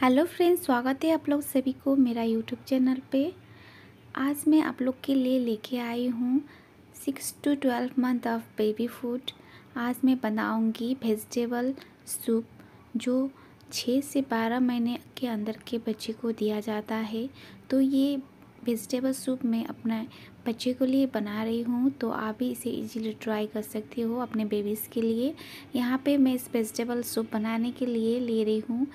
hello friends स्वागत है आप लोग सभी को मेरा यूट्यूब चैनल पे आज मैं आप लोग के लिए लेके आई हूँ six to twelve month of baby food आज मैं बनाऊँगी वेजिटेबल सूप जो छः से बारह महीने के अंदर के बच्चे को दिया जाता है तो ये वेजिटेबल सूप मैं अपना बच्चे को लिए बना रही हूँ तो आप भी इसे इजीली ट्राई कर सकते हो अपने बेबीज़ के लिए यहाँ पे मैं इस वेजिटेबल सूप बनाने के लिए ले रही हूँ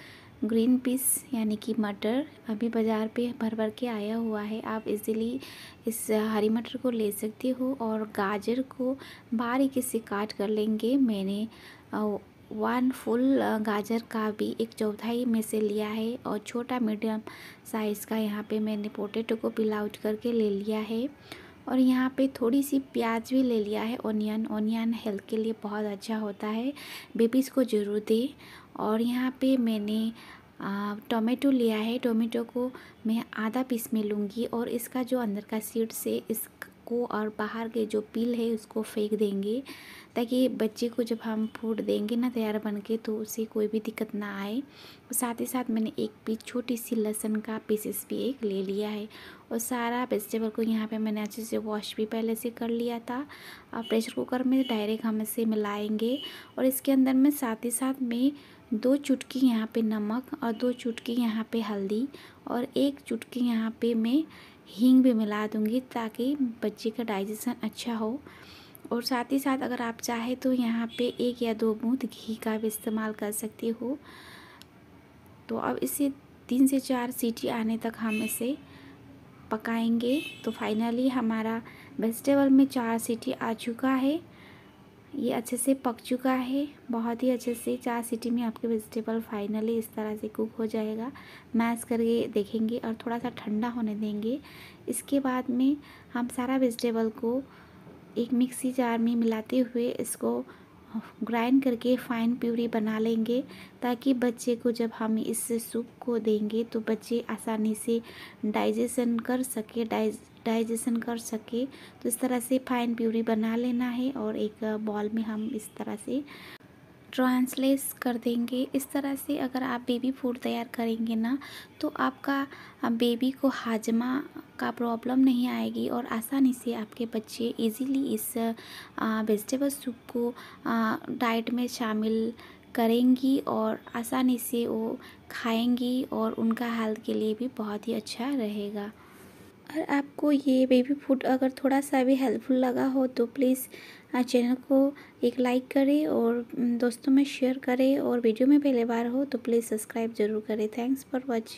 ग्रीन पीस यानी कि मटर अभी बाज़ार पे भर भर के आया हुआ है आप इजीली इस हरी मटर को ले सकते हो और गाजर को बारीकी से काट कर लेंगे मैंने वन फुल गाजर का भी एक चौथाई में से लिया है और छोटा मीडियम साइज़ का यहाँ पे मैंने पोटेटो को पिल आउट करके ले लिया है और यहाँ पे थोड़ी सी प्याज भी ले लिया है ओनियन ओनियन हेल्थ के लिए बहुत अच्छा होता है बेबीज़ को ज़रूर दें और यहाँ पे मैंने टोमेटो लिया है टोमेटो को मैं आधा पीस में लूँगी और इसका जो अंदर का सीड्स है इस को और बाहर के जो पिल है उसको फेंक देंगे ताकि बच्चे को जब हम फूड देंगे ना तैयार बन के तो उसे कोई भी दिक्कत ना आए और साथ ही साथ मैंने एक पीस छोटी सी लहसुन का पीसेस भी एक ले लिया है और सारा वेजिटेबल को यहाँ पे मैंने अच्छे से वॉश भी पहले से कर लिया था और प्रेशर कुकर में डायरेक्ट हम इसे मिलाएंगे और इसके अंदर में साथ ही साथ में दो चुटकी यहाँ पे नमक और दो चुटकी यहाँ पे हल्दी और एक चुटकी यहाँ पे मैं हींग भी मिला दूँगी ताकि बच्चे का डाइजेशन अच्छा हो और साथ ही साथ अगर आप चाहे तो यहाँ पे एक या दो बूंद घी का भी इस्तेमाल कर सकते हो तो अब इसे तीन से चार सीटी आने तक हम इसे पकाएंगे तो फाइनली हमारा वेजिटेबल में चार सीटी आ चुका है ये अच्छे से पक चुका है बहुत ही अच्छे से चार सीटी में आपके वेजिटेबल फाइनली इस तरह से कुक हो जाएगा मैश करके देखेंगे और थोड़ा सा ठंडा होने देंगे इसके बाद में हम सारा वेजिटेबल को एक मिक्सी जार में मिलाते हुए इसको ग्राइंड करके फाइन प्यूरी बना लेंगे ताकि बच्चे को जब हम इस सूप को देंगे तो बच्चे आसानी से डाइजेशन कर सके डाइजेशन कर सके तो इस तरह से फाइन प्यूरी बना लेना है और एक बॉल में हम इस तरह से ट्रांसलेस कर देंगे इस तरह से अगर आप बेबी फूड तैयार करेंगे ना तो आपका बेबी को हाजमा का प्रॉब्लम नहीं आएगी और आसानी से आपके बच्चे इजीली इस वेजिटेबल सूप को डाइट में शामिल करेंगी और आसानी से वो खाएंगी और उनका हेल्थ के लिए भी बहुत ही अच्छा रहेगा और आपको ये बेबी फूड अगर थोड़ा सा भी हेल्पफुल लगा हो तो प्लीज़ चैनल को एक लाइक करें और दोस्तों में शेयर करें और वीडियो में पहले बार हो तो प्लीज़ सब्सक्राइब ज़रूर करें थैंक्स फॉर वॉचिंग